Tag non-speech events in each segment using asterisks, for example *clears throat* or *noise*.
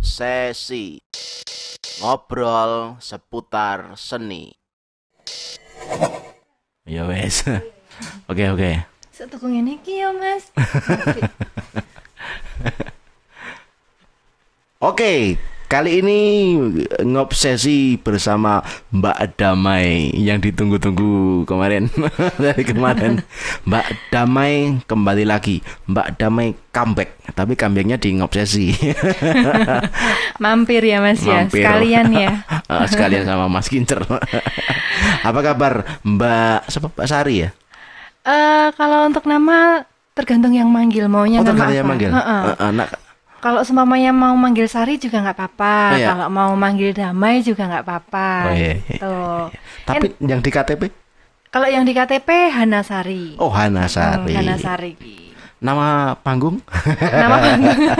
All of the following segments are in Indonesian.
sesi ngobrol seputar seni. Ya wes. *laughs* Oke oke. Satu ini iki ya, Mas. *laughs* Oke, okay, Kali ini eh, ngobsesi bersama Mbak Damai yang ditunggu-tunggu kemarin *laughs* dari kemarin. Mbak Damai kembali lagi. Mbak Damai comeback, tapi comebacknya di ngobsesi. *laughs* Mampir ya Mas ya? Mampir. ya, sekalian ya. *laughs* Eh, sekalian sama Mas Kincer. Apa kabar Mbak sepak Mbak Sari ya? Eh uh, kalau untuk nama tergantung yang manggil maunya oh, tergantung nama yang manggil. Uh -uh. Uh, uh, kalau semuanya mau manggil Sari juga nggak apa-apa. Oh, iya. Kalau mau manggil Damai juga nggak apa-apa. Oh, iya, iya, iya. Gitu. iya, iya. Kan Tapi And, yang di KTP? Kalau yang di KTP Hana Sari. Oh, Hana Sari. Hmm, Hana Sari. Nama panggung? Nama panggung. *laughs*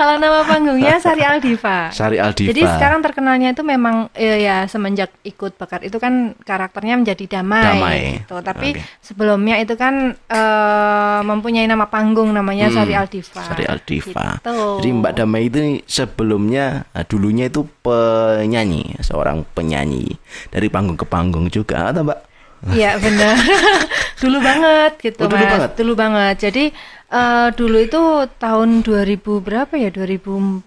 Kalau nama panggungnya Sari Aldiva. Sari Aldiva. Jadi sekarang terkenalnya itu memang eh, ya semenjak ikut Bakar itu kan karakternya menjadi damai, damai. gitu. Tapi okay. sebelumnya itu kan eh, mempunyai nama panggung namanya hmm, Sari Aldiva. Sari Aldiva. Gitu. Jadi Mbak Damai itu sebelumnya eh, dulunya itu penyanyi, seorang penyanyi dari panggung ke panggung juga atau Mbak? Iya benar. *laughs* dulu banget gitu oh, dulu Banget. Dulu banget. Jadi uh, dulu itu tahun 2000 berapa ya? 2013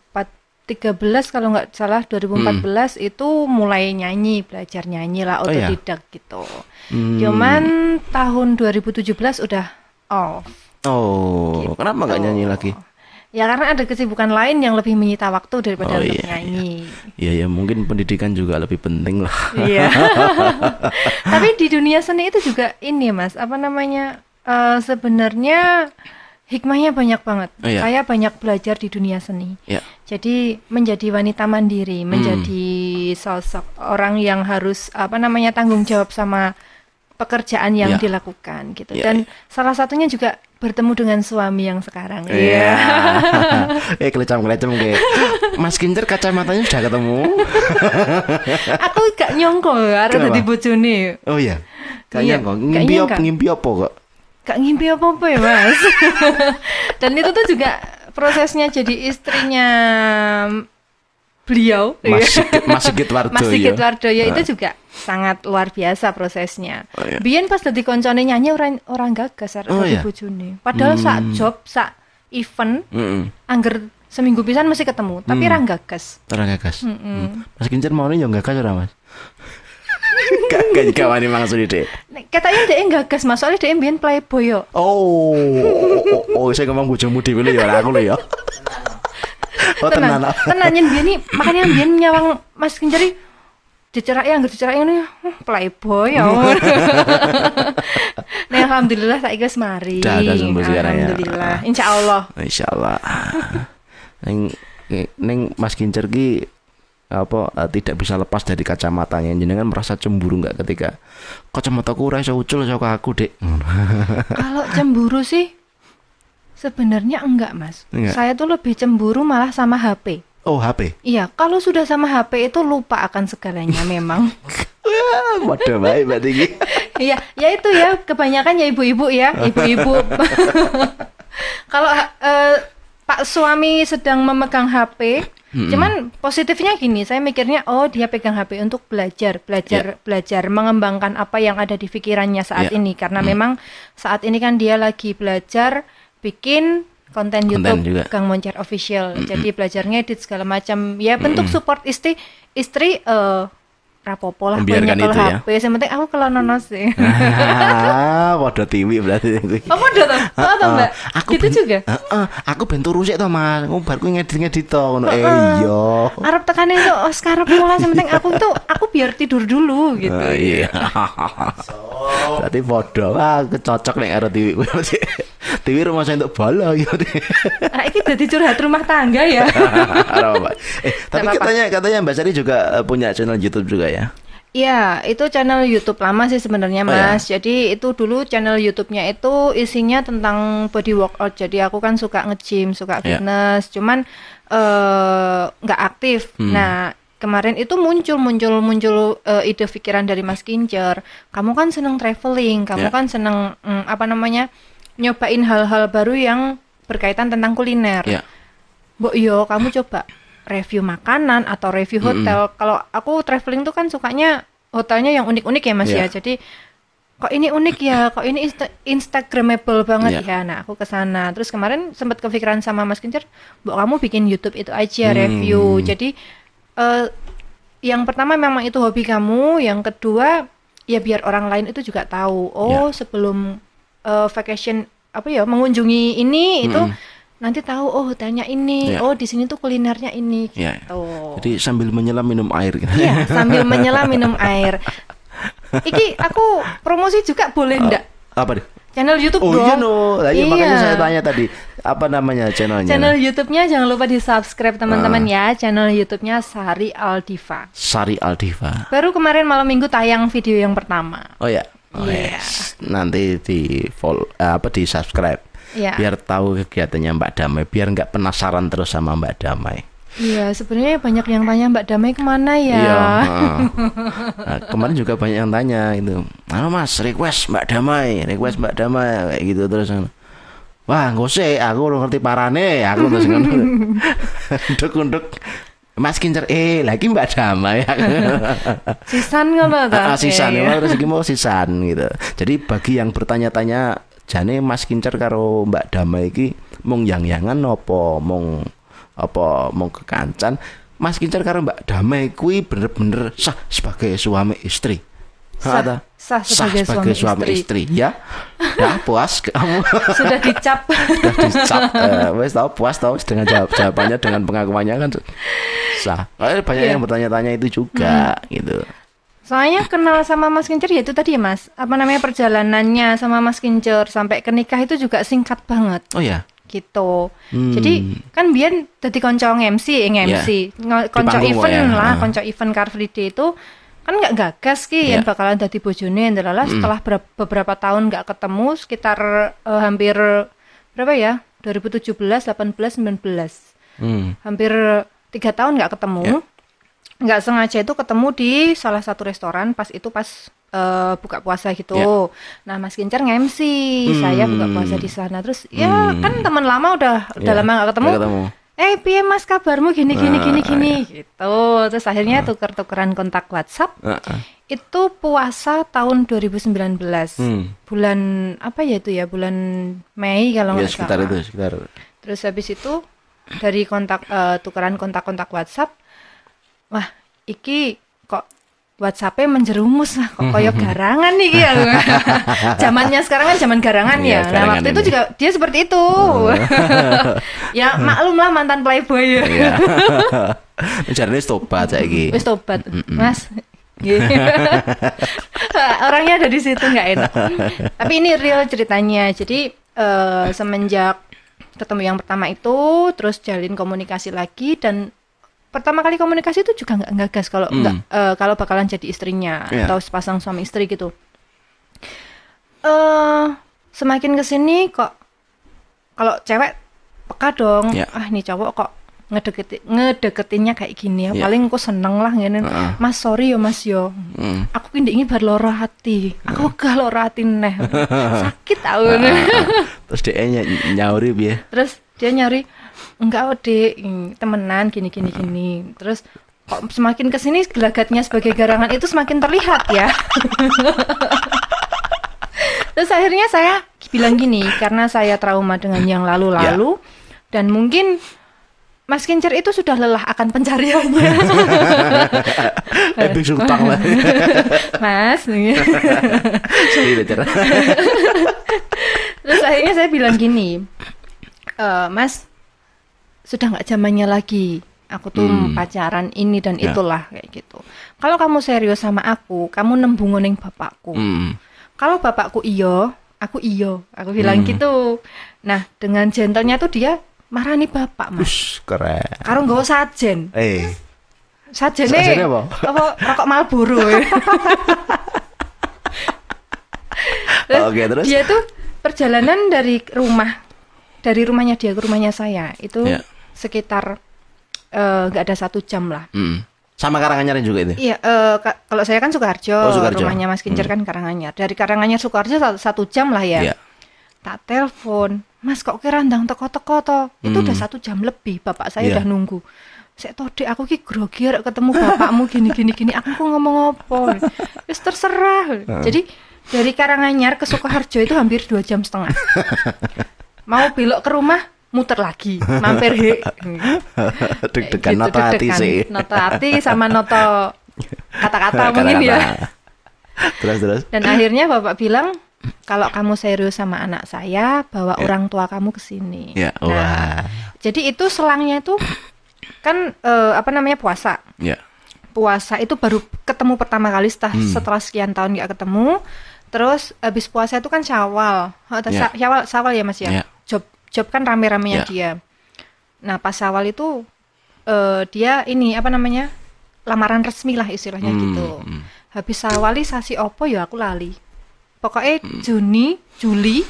kalau nggak salah 2014 hmm. itu mulai nyanyi, belajar nyanyi lah otodidak oh, iya? gitu. Hmm. Cuman tahun 2017 udah off. Oh, gitu. kenapa nggak nyanyi lagi? Ya karena ada kesibukan lain yang lebih menyita waktu daripada oh, untuk iya, nyanyi. Iya. iya ya mungkin pendidikan juga lebih penting lah. Iya. *laughs* Tapi di dunia seni itu juga ini mas apa namanya uh, sebenarnya hikmahnya banyak banget. Oh, iya. Saya banyak belajar di dunia seni. Iya. Jadi menjadi wanita mandiri, menjadi hmm. sosok orang yang harus apa namanya tanggung jawab sama pekerjaan yang yeah. dilakukan gitu. Yeah, Dan yeah. salah satunya juga bertemu dengan suami yang sekarang. Iya. Yeah. *laughs* eh kelecam-kelecam kayak. Mas Kincer kacamatanya sudah ketemu. *laughs* Aku gak nyongko harus dadi bojone. Oh iya. Gak iya, nyongko. Ngimpi apa ngimpi apa kok? Gak ngimpi apa-apa ya, Mas. *laughs* Dan itu tuh juga prosesnya jadi istrinya beliau Mas Sigit Wardoyo Mas Sigit Wardoyo itu juga sangat luar biasa prosesnya. Oh, iya. Biyen pas dadi koncone nyanyi orang orang gagas arek oh, iya. bojone. Padahal hmm. sak job, sak event, mm -mm. angger seminggu pisan masih ketemu, tapi hmm. orang gagas. Orang gagas. Mm -mm. Mas Kincer mau yang gagas ora, Mas? Gak kawan maksud ide. Katanya dia gagas mas soalnya dia mbien playboy yo. Oh, oh, oh, oh, saya ngomong bujumu dewi ya, aku lo ya oh, tenan tenan, yang biar nih makanya yang biar nyawang mas Kinjari dicerai yang ya, dicerai ini ya. playboy ya *laughs* nah alhamdulillah tak ikhlas mari ya. alhamdulillah ya. insya Allah insya Allah neng neng mas kincer ki apa uh, tidak bisa lepas dari kacamatanya jenengan merasa cemburu nggak ketika kacamataku rasa ucul saka aku dek kalau cemburu sih Sebenarnya enggak, Mas. Enggak. Saya tuh lebih cemburu malah sama HP. Oh, HP. Iya, kalau sudah sama HP itu lupa akan segalanya *laughs* memang. Ah, waduh baik Mbak Tinggi. *laughs* Iya, ya itu ya, kebanyakan ya ibu-ibu ya, ibu-ibu. *laughs* kalau uh, Pak suami sedang memegang HP, hmm. cuman positifnya gini, saya mikirnya oh dia pegang HP untuk belajar, belajar, yeah. belajar, mengembangkan apa yang ada di pikirannya saat yeah. ini karena hmm. memang saat ini kan dia lagi belajar bikin konten YouTube konten juga. Kang Moncer official. Mm -hmm. Jadi belajarnya edit segala macam. Ya bentuk mm -hmm. support istri istri uh, rapopo lah membiarkan itu HP. ya HP yang penting aku kalau nono sih ah waduh tv berarti oh waduh ah, tau tau tau ah. mbak aku gitu ben, juga uh, uh, aku bentuk rusik toh mas aku baru ngedit ngedit toh Uh, eh iya Arab tekannya itu oh, sekarang mulai yang penting aku tuh aku biar tidur dulu gitu uh, iya *laughs* berarti bodoh ah aku cocok nih Arab tiwi tiwi rumah saya untuk bala ya nah, ini jadi curhat rumah tangga ya *laughs* eh tapi katanya katanya Mbak Sari juga eh, punya channel YouTube juga ya ya? Iya, itu channel YouTube lama sih sebenarnya, oh, Mas. ya? Jadi itu dulu channel YouTube-nya itu isinya tentang body workout. Jadi aku kan suka nge-gym, suka iya. fitness, ya. cuman eh, nggak uh, aktif. Hmm. Nah, kemarin itu muncul muncul muncul uh, ide pikiran dari Mas Kincer. Kamu kan seneng traveling, kamu yeah. kan seneng mm, apa namanya? nyobain hal-hal baru yang berkaitan tentang kuliner. Yeah. Bu, yo, kamu coba review makanan atau review hotel. Mm -hmm. Kalau aku traveling tuh kan sukanya hotelnya yang unik-unik ya Mas yeah. ya. Iya. Jadi kok ini unik ya, kok ini insta instagramable banget yeah. ya. Nah, aku kesana. Terus kemarin sempat kepikiran sama Mas Kincer, "Bu, kamu bikin YouTube itu aja hmm. review." Jadi uh, yang pertama memang itu hobi kamu, yang kedua ya biar orang lain itu juga tahu. Oh, yeah. sebelum uh, vacation apa ya mengunjungi ini hmm. itu nanti tahu oh hotelnya ini, yeah. oh di sini tuh kulinernya ini ya. gitu. Yeah. Jadi sambil menyelam minum air gitu. Iya, *laughs* sambil menyelam minum air. Iki aku promosi juga boleh uh, ndak? Apa deh? Channel YouTube oh, iya, dong. You know. iya, makanya iya. saya tanya tadi apa namanya channelnya? Channel YouTube-nya jangan lupa di subscribe teman-teman uh. ya. Channel YouTube-nya Sari Aldiva. Sari Aldiva. Baru kemarin malam minggu tayang video yang pertama. Oh ya. Yeah. Oh, yeah. yes. Iya. Nanti di follow eh, apa di subscribe yeah. biar tahu kegiatannya Mbak Damai biar nggak penasaran terus sama Mbak Damai Iya, sebenarnya banyak yang tanya Mbak Damai kemana ya. Iya. Nah, kemarin juga banyak yang tanya itu. Halo Mas, request Mbak Damai, request Mbak Damai kayak gitu terus. Wah, nggak usah, aku udah ngerti parane, aku terus ngono. *laughs* Unduk-unduk Mas Kincer, eh lagi Mbak Damai ya. Sisan ngono ta? Heeh, sisan. Ya. Terus iki mau sisan gitu. Jadi bagi yang bertanya-tanya jane Mas Kincer karo Mbak Dama iki mung yang-yangan apa mung apa mung kekancan Mas Kincer karo Mbak Dama kuwi bener-bener sah sebagai suami istri sah, sah, sebagai, sah sebagai suami, suami istri. istri ya puas kamu sudah dicap *laughs* sudah dicap eh, wes tau puas tau dengan jawab jawabannya dengan pengakuannya kan sah banyak yeah. yang bertanya-tanya itu juga hmm. gitu Soalnya kenal sama Mas Kincer ya itu tadi ya Mas, apa namanya perjalanannya sama Mas Kincer sampai ke nikah itu juga singkat banget. Oh ya. Gitu. Hmm. Jadi kan biar jadi konco MC, eh, MC, yeah. Iya. konco event ya. lah, iya. konco event Car Free Day itu kan nggak gagas ki yeah. yang iya. bakalan jadi bojone yang terlalu hmm. setelah beberapa tahun nggak ketemu sekitar uh, hampir berapa ya 2017, 18, 19, hmm. hampir tiga tahun nggak ketemu. Yeah nggak sengaja itu ketemu di salah satu restoran pas itu pas uh, buka puasa gitu. Yeah. Nah, Mas Kincar nge-MC, hmm. saya buka puasa di hmm. sana. Terus hmm. ya kan hmm. teman lama udah yeah. udah ya, lama nggak ketemu. ketemu. Eh, piye Mas kabarmu gini gini nah, gini gini ya. gitu. Terus akhirnya nah. tuker-tukeran kontak WhatsApp. Nah. Itu puasa tahun 2019. Hmm. Bulan apa ya itu ya? Bulan Mei kalau iya, nggak ya, salah. itu, Terus habis itu dari kontak uh, tukeran kontak-kontak WhatsApp wah iki kok WhatsApp menjerumus lah kok koyo mhm. garangan nih ya. *laughs* Zamannya sekarang kan zaman garangan iya, ya. Nah, waktu ini. itu juga dia seperti itu. *laughs* ya maklum lah mantan playboy ya. Iya. *laughs* mencari wis tobat lagi Wis tobat. Mas, iya. Orangnya ada di situ nggak enak. Tapi ini real ceritanya. Jadi uh, semenjak ketemu yang pertama itu, terus jalin komunikasi lagi dan pertama kali komunikasi itu juga nggak ngegas kalau mm. nggak uh, kalau bakalan jadi istrinya yeah. atau sepasang suami istri gitu. Uh, semakin kesini kok kalau cewek peka dong. Yeah. Ah ini cowok kok ngedeketin ngedeketinnya kayak gini ya. Yeah. Paling aku seneng lah ngene. Uh. Mas sorry yo Mas yo. Mm. Aku kini ingin berloro hati. Aku uh. gak loro hati neh. *laughs* Sakit tau. Uh, uh, Terus dia nyari nyauri Terus dia nyari enggak ode oh, temenan gini gini gini terus kok semakin kesini gelagatnya sebagai garangan itu semakin terlihat ya *laughs* terus akhirnya saya bilang gini karena saya trauma dengan yang lalu-lalu yeah. dan mungkin Mas Kincir itu sudah lelah akan pencariannya. *laughs* Epic sultang lah. *laughs* Mas. Iya, terus akhirnya saya bilang gini, e, Mas, sudah nggak zamannya lagi aku tuh hmm. pacaran ini dan yeah. itulah kayak gitu. Kalau kamu serius sama aku, kamu nembung neng bapakku. Hmm. Kalau bapakku iyo, aku iyo, aku bilang hmm. gitu. Nah, dengan gentlenya tuh dia marah nih bapak, Mas. Ush, keren. Karo usah jen Eh. saja nih eh, apa? Apa rokok *laughs* Oke, terus. Dia tuh perjalanan dari rumah dari rumahnya dia ke rumahnya saya itu yeah sekitar eh, nggak uh, ada satu jam lah. Mm. Sama Karanganyar juga itu? Iya, uh, ka kalau saya kan Sukarjo, oh, Sukarjo. rumahnya Mas Kincer mm. kan Karanganyar. Dari Karanganyar Sukarjo satu, satu jam lah ya. Yeah. Tak telepon, Mas kok kira ndang teko-teko to? Itu udah mm. satu jam lebih, bapak saya yeah. udah nunggu. Saya tode aku ki grogir ketemu bapakmu gini gini gini aku ngomong apa terus terserah jadi dari Karanganyar ke Sukoharjo itu hampir dua jam setengah *laughs* mau belok ke rumah muter lagi mampir he *laughs* deg-degan gitu, nota hati sih nota hati sama noto kata-kata *laughs* mungkin ya terus terus dan akhirnya bapak bilang kalau kamu serius sama anak saya bawa yeah. orang tua kamu ke sini yeah. nah, Wah. jadi itu selangnya itu kan uh, apa namanya puasa yeah. puasa itu baru ketemu pertama kali setelah, hmm. setelah sekian tahun gak ketemu terus habis puasa itu kan syawal oh, yeah. syawal syawal ya mas ya yeah job kan rame-ramenya yeah. dia. Nah pas awal itu uh, dia ini apa namanya lamaran resmi lah istilahnya hmm, gitu. Hmm. Habis awali sasi opo ya aku lali. Pokoknya hmm. Juni, Juli,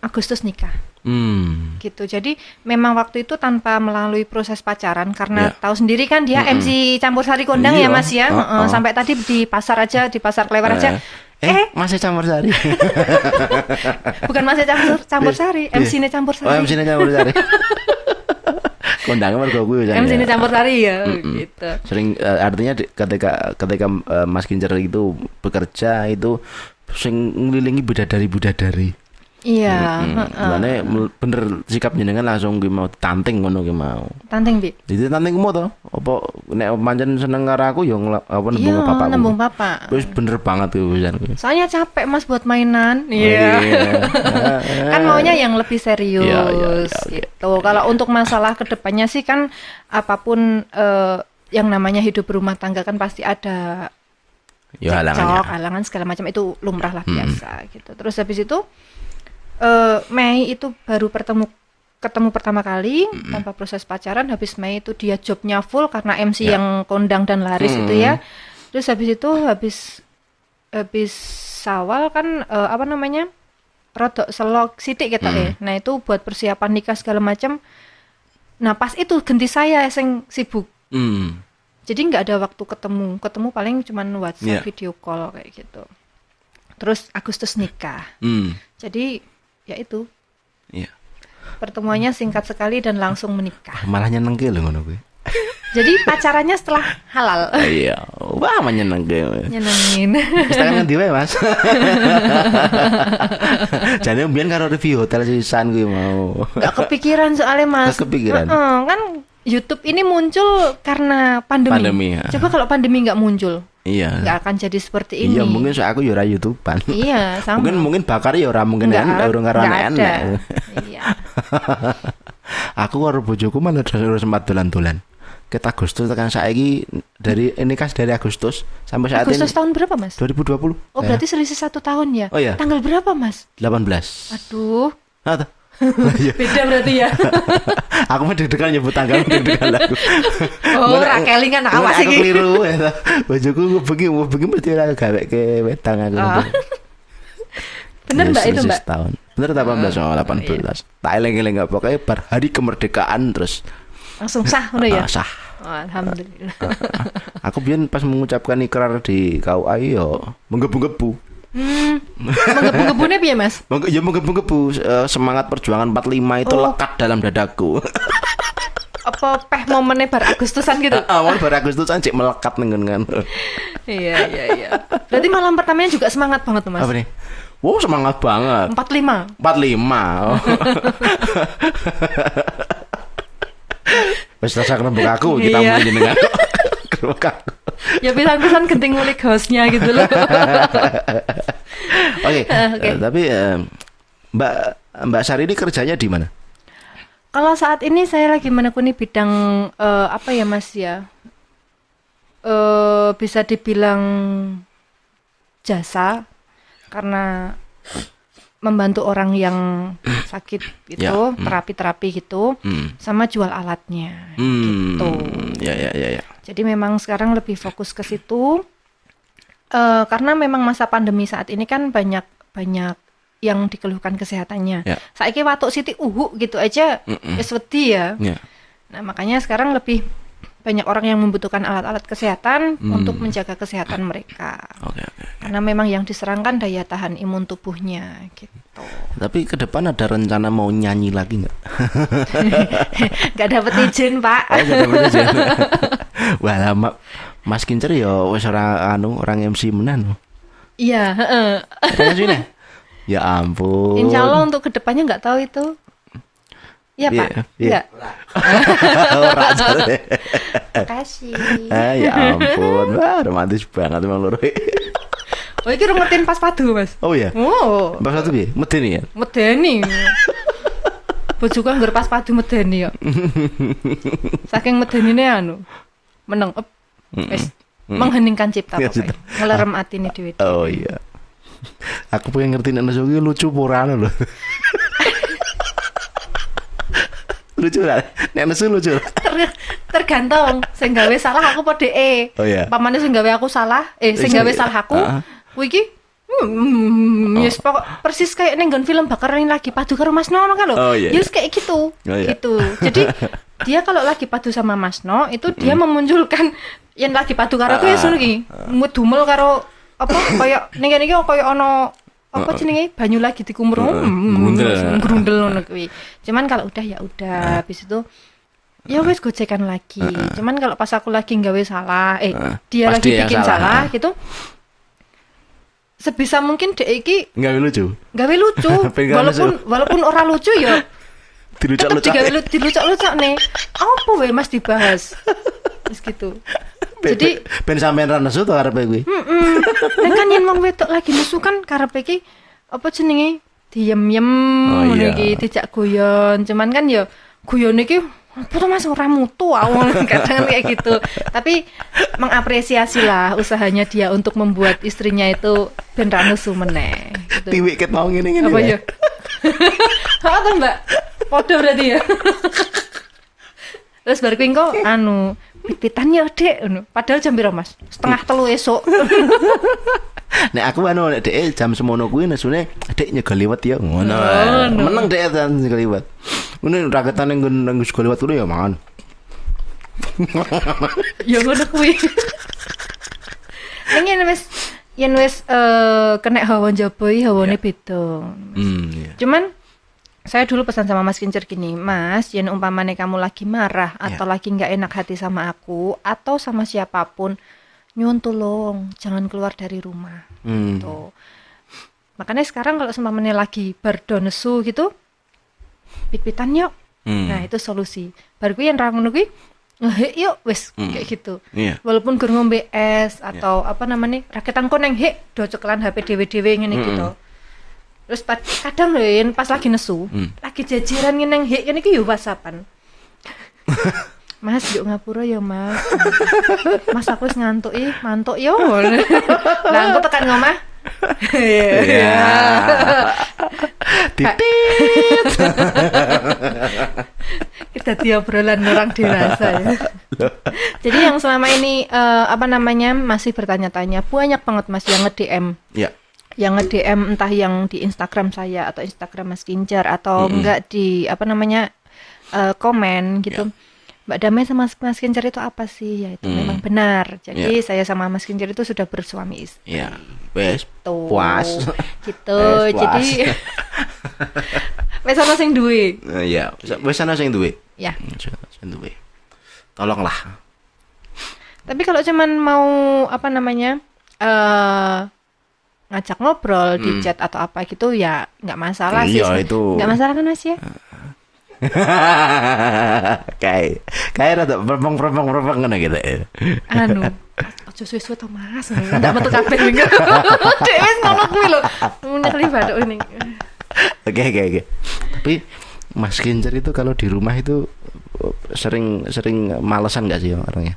Agustus nikah. Hmm. gitu jadi memang waktu itu tanpa melalui proses pacaran karena yeah. tahu sendiri kan dia hmm, mm MC campur sari kondang iya. ya mas ya uh -uh. sampai tadi di pasar aja di pasar kelewar eh. aja Eh, eh, masih campur sari. *laughs* Bukan masih campur campur iya. sari, iya. MC-nya oh, campur sari. Oh, MC-nya campur sari. *laughs* Kondangan mergo kuwi MC ini ya. campur sari ya mm -mm. gitu. Sering uh, artinya ketika ketika uh, Mas Gincer itu bekerja itu sing ngelilingi budak dari. Iya. Mm -hmm. uh. bener sikap jenengan langsung gue mau tanting ngono gue mau. Tanting bi. Jadi tanting mau tuh, Apa nek pancen seneng karo aku yang apa nembung iya, bapak. Iya, nembung bapak. Terus bener banget tuh pisan ki. Soalnya capek Mas buat mainan. Iya. Oh, iya. iya. *laughs* kan maunya yang lebih serius iya, iya, iya, iya. gitu. Iya, Kalau untuk masalah kedepannya sih kan apapun uh, yang namanya hidup berumah tangga kan pasti ada ya, cekcok, halangan segala macam itu lumrah lah biasa hmm. gitu. Terus habis itu uh, Mei itu baru pertemu ketemu pertama kali mm-hmm. tanpa proses pacaran habis Mei itu dia jobnya full karena MC yeah. yang kondang dan laris mm-hmm. itu ya terus habis itu habis habis sawal kan uh, apa namanya rodok selok sidik gitu mm-hmm. ya nah itu buat persiapan nikah segala macam nah pas itu ganti saya yang sibuk mm-hmm. jadi nggak ada waktu ketemu ketemu paling cuma WhatsApp yeah. video call kayak gitu terus Agustus nikah mm-hmm. jadi yaitu ya. Iya. Pertemuannya singkat sekali dan langsung menikah. Ah, malahnya nengkel loh ngono *laughs* Jadi pacarannya setelah halal. Ah, iya, wah menyenengke. Nyenengin. Wis tekan ya Mas? *laughs* jadi mbien karo review hotel sisan gue mau. Gak kepikiran soalnya, Mas. Gak kepikiran. kan YouTube ini muncul karena pandemi. Pandemi. Ya. Coba kalau pandemi nggak muncul, Iya. Gak akan jadi seperti iya, ini. Iya, mungkin saya aku yura ya youtuber. Iya, *laughs* sama. Mungkin mungkin bakar yura ya mungkin kan orang karena enak. Iya. *laughs* aku karo bojoku malah dari sempat dolan-dolan. Kita Agustus tekan saiki dari ini kas dari Agustus sampai saat Agustus ini. Agustus tahun berapa, Mas? 2020. Oh, berarti ya. selisih satu tahun ya. Oh, iya. Tanggal berapa, Mas? 18. Aduh. Nah, Iya. Beda berarti ya. *laughs* aku mah deg-degan nyebut tangga deg-degan lagu. Oh, ora kelingan awas iki. Aku keliru. Ya Bojoku bengi bengi mesti ora gawe ke wedang aku. Oh. *laughs* Bener iya, mbak itu mbak? Tahun. Bener 18 oh, 18. Iya. Tak eling-eling enggak pokoknya per hari kemerdekaan terus. Langsung sah ngono ya? Ah, sah. Oh, Alhamdulillah. *laughs* aku biar pas mengucapkan ikrar di KUA yo menggebu-gebu. Hmm. menggebu nih piye, Mas? ya menggebu-gebu eh, semangat perjuangan 45 itu oh. lekat dalam dadaku. Apa peh momennya bar Agustusan gitu? *laughs* Awal bar Agustusan cek melekat nengen kan. iya, iya, iya. Berarti malam pertamanya juga semangat banget tuh, Mas. Apa nih? Wow, semangat banget. 45. 45. Oh. *laughs* Wis rasa kena aku, kita iya. mulai jenengan. Kerubuk *laughs* aku ya pisan-pisan genting ngulik hostnya gitu loh. *laughs* Oke, okay. Eh, okay. uh, eh, tapi uh, Mbak Mbak Sari ini kerjanya di mana? Kalau saat ini saya lagi menekuni bidang uh, apa ya Mas ya? Uh, bisa dibilang jasa karena membantu orang yang sakit gitu, *clears throat* ya, mm. terapi-terapi gitu, mm. sama jual alatnya mm. gitu. Ya, ya, ya, ya. Jadi memang sekarang lebih fokus ke situ, uh, karena memang masa pandemi saat ini kan banyak banyak yang dikeluhkan kesehatannya. Ya. Saya watuk siti uhu gitu aja, mm -mm. ya. ya. Nah makanya sekarang lebih banyak orang yang membutuhkan alat-alat kesehatan hmm. untuk menjaga kesehatan mereka. Okay, okay, Okay. Karena memang yang diserangkan daya tahan imun tubuhnya gitu. Tapi ke depan ada rencana mau nyanyi lagi nggak? *laughs* Gak dapet izin pak. Oh, gak dapet izin. *laughs* Wah lama. Mas Kincer ya orang anu orang MC menan. Iya, Uh. Ya ampun. Insya Allah untuk kedepannya nggak tahu itu. Iya, iya Pak. Iya. iya. iya. *laughs* Ora. kasih. Ah, ya ampun, wah romantis banget emang loro. oh, iki rumetin pas padu, Mas. Oh iya. Oh. Pas padu piye? Medeni ya? Medeni. Bojoku anggere pas padu medeni ya. Saking medenine anu meneng. Wis mm. mengheningkan cipta ya, pokoknya. Ngelerem atine dhewe. Oh iya. Aku pengen ngertiin anak lucu pura loh lucu lah nek nesu lucu Ter, tergantung sing gawe salah aku podo e oh iya yeah. pamane sing gawe aku salah eh sing gawe iya. salah aku uh -huh. iki Hmm, hmm oh. yes, pokok persis kayak nenggon film bakaran lagi padu karo Mas Nono kan lo. Oh, yeah. Yes iya. kayak gitu. Oh, yeah. Gitu. Jadi *laughs* dia kalau lagi padu sama Mas No itu dia mm. memunculkan yang lagi padu karo uh, uh, ya sunu ki. Uh. karo apa *coughs* kayak ning kene iki koyo ono apa jenenge banyu lagi di grundel grundel ngono kuwi cuman kalau udah ya udah habis itu ya wes gocekan lagi cuman kalau pas aku lagi nggawe salah eh dia lagi bikin salah, gitu sebisa mungkin dek iki nggawe lucu nggawe lucu *laughs* walaupun walaupun orang lucu ya dilucak-lucak *laughs* dilucak-lucak nih apa weh mas dibahas terus *laughs* gitu jadi ben sampean ra nesu to karepe kuwi. Heeh. Nek kan yen wong wedok lagi nesu kan karepe iki apa jenenge diem-diem oh, iya. iki guyon. Cuman kan ya guyon iki apa tuh mas orang mutu ah, *laughs* kadang kayak gitu tapi mengapresiasi lah usahanya dia untuk membuat istrinya itu ben nesu meneh gitu. tiwik ket mau ngene ngene ya? apa ya *laughs* apa mbak podo berarti ya *laughs* terus baru kok anu pipitannya dek padahal jam berapa mas setengah telu esok *laughs* nek aku anu nek dek jam semono kuwi nesune dek nyegel liwat ya ngono oh, no. meneng dek tan nyegel liwat ngene raketan nggon nang sekolah liwat ya mangan *laughs* ya ngono kuwi Ini yen wis yen wis uh, kena hawa njaba hawane iya. beda hmm, iya. cuman saya dulu pesan sama Mas Kincir gini, Mas, yang umpamanya kamu lagi marah ya. atau lagi nggak enak hati sama aku atau sama siapapun, nyun tolong jangan keluar dari rumah. Hmm. Gitu. Makanya sekarang kalau umpamanya lagi berdonesu gitu, pit-pitan yuk. Hmm. Nah, itu solusi. Baru gue yang ragu nugi, ngehe yuk wes hmm. kayak gitu. Yeah. Walaupun gur BS iya. atau yeah. apa namanya, raketan koneng he, do ceklan HP dwdw dhewe nih mm -hmm. gitu terus kadang lain pas lagi nesu hmm. lagi jajaran yang hek ini yuk whatsappan *laughs* Mas yuk ngapura ya mas Mas aku ngantuk ih mantuk ya Nah aku tekan ngomah Iya, iya. Titit *laughs* Kita obrolan orang dirasa ya *laughs* Jadi yang selama ini uh, apa namanya masih bertanya-tanya banyak banget mas yang nge-DM ya yang nge-DM entah yang di Instagram saya atau Instagram Mas Kinjar atau mm -hmm. enggak di apa namanya uh, komen gitu. Yeah. Mbak Damai sama Mas Kinjar itu apa sih? Ya itu hmm. memang benar. Jadi yeah. saya sama Mas Kinjar itu sudah bersuami istri. Iya. Yeah. gitu. puas. Gitu. Best *laughs* Jadi *laughs* wes ana sing duwe. Iya, wes ana sing duwe. Ya. Hmm, sing duwe. Tolonglah. Tapi kalau cuman mau apa namanya? eh uh, ngajak ngobrol hmm. di chat atau apa gitu ya nggak masalah iya, sih itu nggak masalah kan mas ya *laughs* kayak kayak rada perpeng perpeng perpeng kan gitu ya. anu ojo suwe suwe tau mas ndak metu kabeh *laughs* dhewe wis ngono kuwi lo punya li ini oke oke oke tapi Mas Gincer itu kalau di rumah itu oh, sering sering malesan nggak sih orangnya?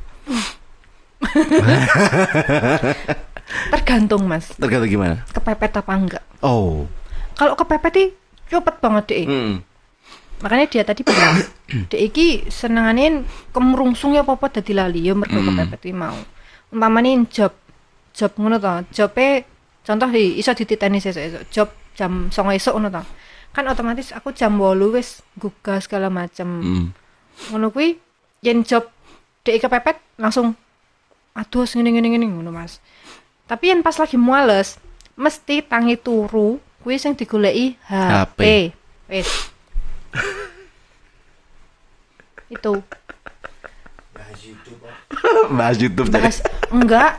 *laughs* Tergantung mas. Tergantung gimana? Kepepet apa enggak? Oh. Kalau kepepet sih cepet banget deh. Mm. Makanya dia tadi bilang, *coughs* deh iki senenganin kemrungsungnya apa apa dari lali ya mereka mm. kepepet sih mau. Umpamanin job, job ngono toh, jobnya contoh di iso dititeni sesuk job jam songo esok ngono toh. Kan otomatis aku jam wolu wis gugah segala macam Mm. Ngono kuwi yen job dek kepepet langsung aduh ngene ngene ngene ngono Mas tapi yang pas lagi mualas, mesti tangi turu kuwi yang digoleki HP. HP. Wis. Itu. Bahas YouTube. *laughs* Bahas YouTube enggak.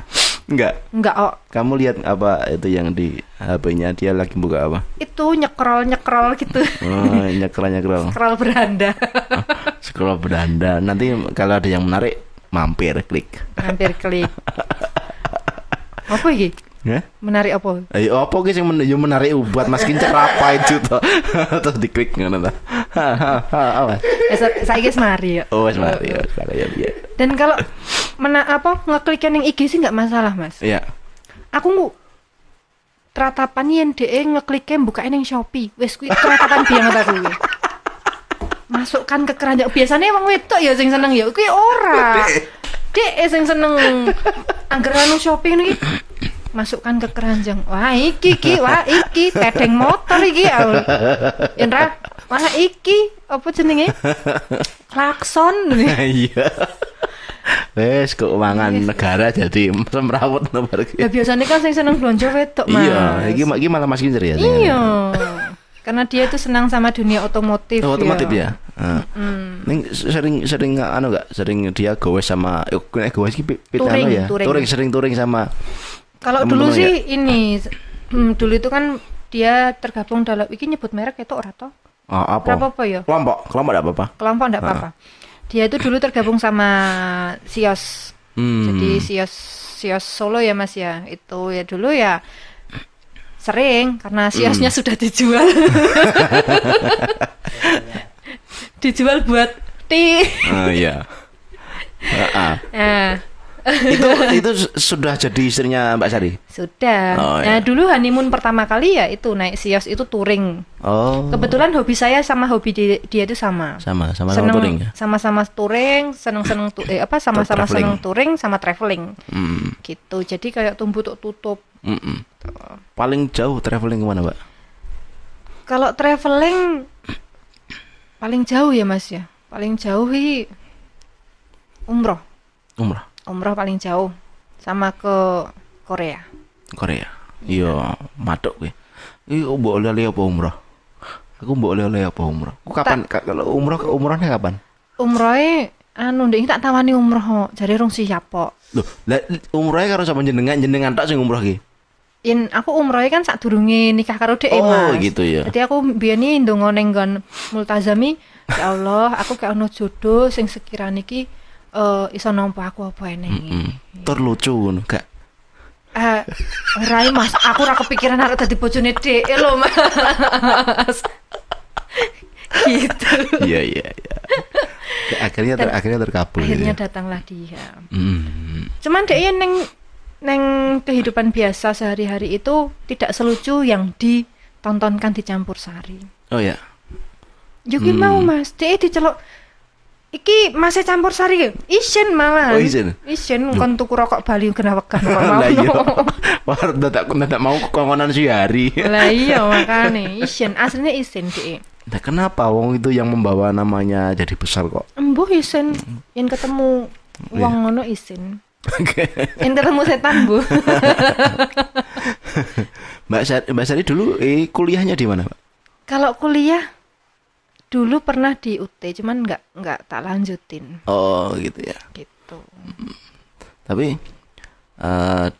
Enggak. Enggak, oh. Kamu lihat apa itu yang di HP-nya dia lagi buka apa? Itu nyekrol-nyekrol gitu. Oh, nyekrol-nyekrol. scroll beranda. *laughs* scroll beranda. Nanti kalau ada yang menarik mampir klik. Mampir klik. *laughs* Apa iki? Yeah? Menarik apa? Ayo eh, apa guys yang men menarik buat Mas Kincer apa itu toh? *laughs* Terus diklik ngono ta. *laughs* Apa? Eh, Saya guys mari ya. Oh, wis mari ya. Dan kalau mena apa ngeklik yang IG sih nggak masalah, Mas. Iya. Aku yen yang DE e bukain yang Shopee. Wes kuwi teratapan biang aku kuwi. Ya. *laughs* Masukkan ke keranjang. Biasanya emang wedok ya sing seneng ya. Kuwi ora. Dek yang eh, seneng angger anu shopping nih masukkan ke keranjang. Wah, iki iki, wah iki tedeng motor iki. Indra, wah iki apa jenenge? Klakson. *laughs* Iya. Wes keuangan negara jadi semrawut nomor ya, iki. Ya biasanya kan sing seneng blonjo wedok, iya, Mas. Iya, iki iki malah Mas Kinder ya. Iya. Karena dia itu senang sama dunia otomotif. Otomotif ya. ya. Mm. Ning sering sering anu gak? Sering dia gowes sama eh gowes iki touring, ya. Touring. sering touring sama Kalau dulu ya? sih ya? ini hmm, dulu itu kan dia tergabung dalam iki nyebut merek itu ya, ora Ah Oh, apa? Berapa apa ya? Kelompok, kelompok enggak apa-apa. Kelompok enggak apa-apa. Ah. Dia itu dulu tergabung sama Sios. Hmm. Jadi Sios Sios Solo ya Mas ya. Itu ya dulu ya Sering karena hmm. siasnya mm. sudah dijual. *laughs* dijual buat tea. Uh, iya. Uh *laughs* -uh. Nah, itu itu sudah jadi istrinya Mbak Sari? Sudah. Oh, nah, iya. Nah, dulu honeymoon pertama kali ya itu naik Sios itu touring. Oh. Kebetulan hobi saya sama hobi dia, dia itu sama. Sama, sama seneng, sama touring ya. Sama-sama touring, seneng-seneng tu, eh, apa sama-sama seneng touring sama traveling. Mm. Gitu. Jadi kayak tumbuh tuh tutup. Mm -mm. Paling jauh traveling kemana, Mbak? Kalau traveling paling jauh ya, Mas ya. Paling jauh umroh. Umroh umroh paling jauh sama ke Korea Korea iya madok gue iya mbok oleh apa umroh aku mbok oleh apa umroh aku kapan kalau umroh ke umrohnya kapan umrohnya anu ndek tak tawani umroh Jadi rung siap kok lho lah umrohe karo sama jenengan jenengan tak sih umroh ki In, aku umrohnya kan saat turungin nikah karo dhek oh, gitu ya. Jadi aku biar nih ndonga Multazami, ya Allah, aku kayak ono jodoh sing sekiraniki. iki uh, iso nompo aku apa ini Mm -hmm. ya. terlucu gak? Eh, uh, Rai Mas, aku rasa kepikiran harus tadi bojone dhek lo Mas. *laughs* gitu. Iya, iya, iya. Akhirnya ter, akhirnya terkabul. Akhirnya ya. datanglah dia. Mm. Cuman dhek ya, neng neng kehidupan biasa sehari-hari itu tidak selucu yang ditontonkan dicampur campur sari. Oh ya. Yuki hmm. mau Mas, dia dicelok. Iki masih campur sari ya? Isen malah. Oh, isen. Isen kon tuku rokok Bali kena wegan kok *laughs* mau. Lah iya. War dadak dadak mau kongkonan si hari. Lah iya *laughs* makane isen aslinya isen dhek. Nah, kenapa wong itu yang membawa namanya jadi besar kok? Embuh isen yang ketemu iya. wong ngono isen. yang ketemu setan bu. *laughs* Mbak Sari, Mbak Sari dulu eh, kuliahnya di mana, Pak? Kalau kuliah dulu pernah di UT cuman nggak nggak tak lanjutin oh gitu ya gitu tapi uh,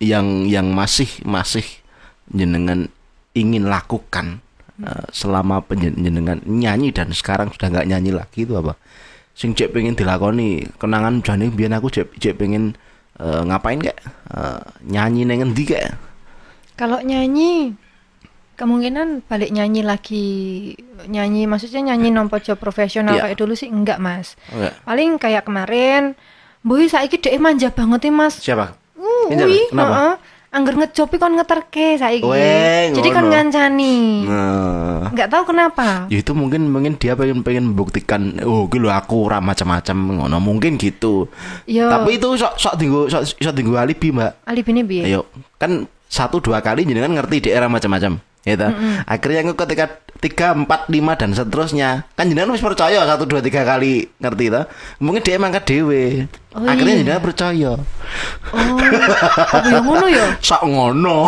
yang yang masih masih jenengan ingin lakukan hmm. uh, selama penjenengan nyanyi dan sekarang sudah nggak nyanyi lagi itu apa sing cek pengen dilakoni kenangan jani biar aku cek cek pengen uh, eh, ngapain gak uh, nyanyi nengen di kayak kalau nyanyi kemungkinan balik nyanyi lagi nyanyi maksudnya nyanyi nompo job profesional yeah. kayak dulu sih enggak mas oh, enggak. paling kayak kemarin boy saiki deh manja banget ya mas siapa uh, Ui, kenapa uh, angger ngecopi kon ngeterke saiki Weng, jadi kan ngancani nah. nggak tahu kenapa ya itu mungkin mungkin dia pengen pengen membuktikan oh gitu aku ora macam-macam ngono mungkin gitu Yo. Iya. tapi itu sok sok tinggu sok sok tinggu alibi mbak alibi ini biar kan satu dua kali jadi kan ngerti di era macam-macam gitu. Mm-hmm. Akhirnya aku ketika tiga empat lima dan seterusnya kan jenengan harus percaya satu dua tiga kali ngerti itu mungkin dia emang dewe oh, akhirnya iya. jenengan percaya oh tapi yang ngono ya *laughs* sak ngono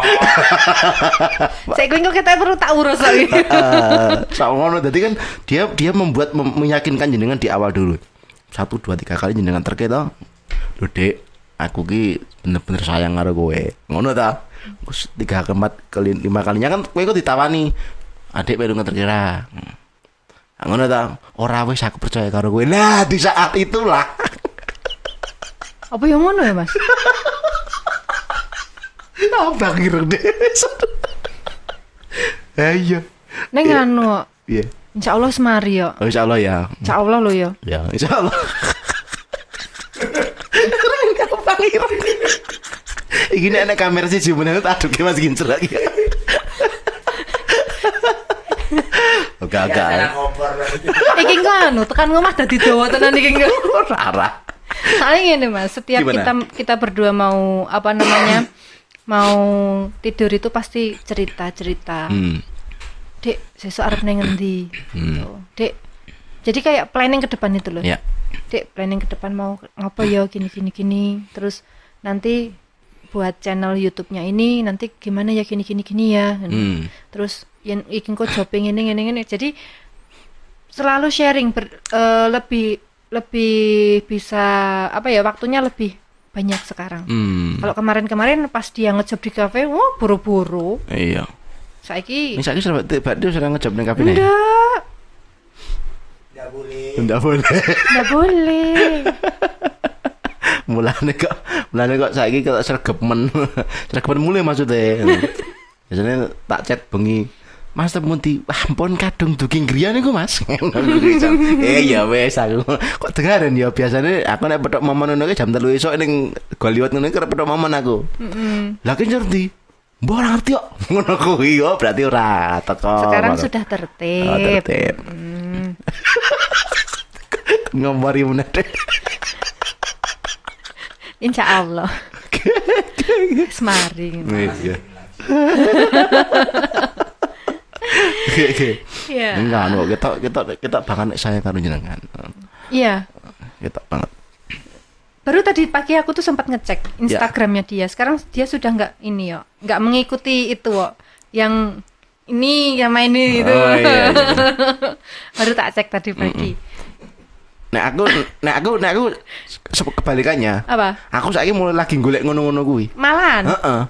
*laughs* saya kuingin kok kita perlu tak urus lagi *laughs* eh, sak ngono jadi kan dia dia membuat mem meyakinkan jenengan di awal dulu satu dua tiga kali jenengan terkait lo dek aku ki bener-bener sayang karo gue. ngono ta terus tiga keempat kali lima kalinya kan kue kok ditawani adik baru nggak terkira ngono ta ora wes aku percaya karo gue nah di saat itulah *laughs* apa yang mau ya mas *laughs* apa kira deh ayo *laughs* eh, iya. neng iya. anu iya Insya Allah semari oh, ya. Oh, insya Allah ya. Insya Allah lo ya. Ya, insya Allah. Keren kalau Iki nek kamera sih jumlah itu aduk mas gincer lagi. Oke oke. Iki engko anu tekan ngomah dadi Jawa tenan iki engko. *laughs* Ora. Soalnya gini Mas, setiap Gimana? kita kita berdua mau apa namanya? mau tidur itu pasti cerita-cerita. Hmm. Dek, sesuatu arep ning ngendi? Hmm. Gitu. Dek. Jadi kayak planning ke depan itu loh. Yeah. Dek, planning ke depan mau ngapa ya gini gini gini. Terus nanti buat channel YouTube-nya ini nanti gimana ya gini gini gini ya hmm. terus yang ikin kok shopping ini ini ini jadi selalu sharing ber, uh, lebih lebih bisa apa ya waktunya lebih banyak sekarang hmm. kalau kemarin-kemarin pas dia ngejob di kafe wah buru-buru iya saiki misalnya saiki sudah pak dia sudah ngejob di kafe enggak enggak boleh enggak boleh enggak boleh *laughs* mulane kok mulane kok saiki kok sergepen sergepen *laughs* mulai maksudnya *laughs* biasanya tak chat bengi Mas temen di ampun kadung duking griyan iku Mas. *laughs* eh ya wes aku. Kok dengaran ya biasanya aku nek petok momen ngono jam 3 esuk ning Goliwat ngono kerep petok momen aku. Heeh. Lah ki ngerti. Mbok ora ngerti kok. Ngono kuwi iya, kok berarti ora teko. Sekarang sudah tertib. Oh, tertib. Mm. Ngomari meneh. Insya Allah. *laughs* Semaring. Iya. Enggak, *laughs* ya. kan, no, oh, kita kita kita bahkan saya karo jenengan. Iya. Kita banget. Baru tadi pagi aku tuh sempat ngecek Instagramnya yeah. dia. Sekarang dia sudah nggak ini yo, nggak mengikuti itu yo, yang ini yang main ini oh, itu. Iya, iya. *laughs* Baru tak cek tadi pagi. Mm -mm. Nek aku nek aku nek aku kebalikannya. Apa? Aku saiki mulai lagi golek ngono-ngono gue. Malan. Uh -uh.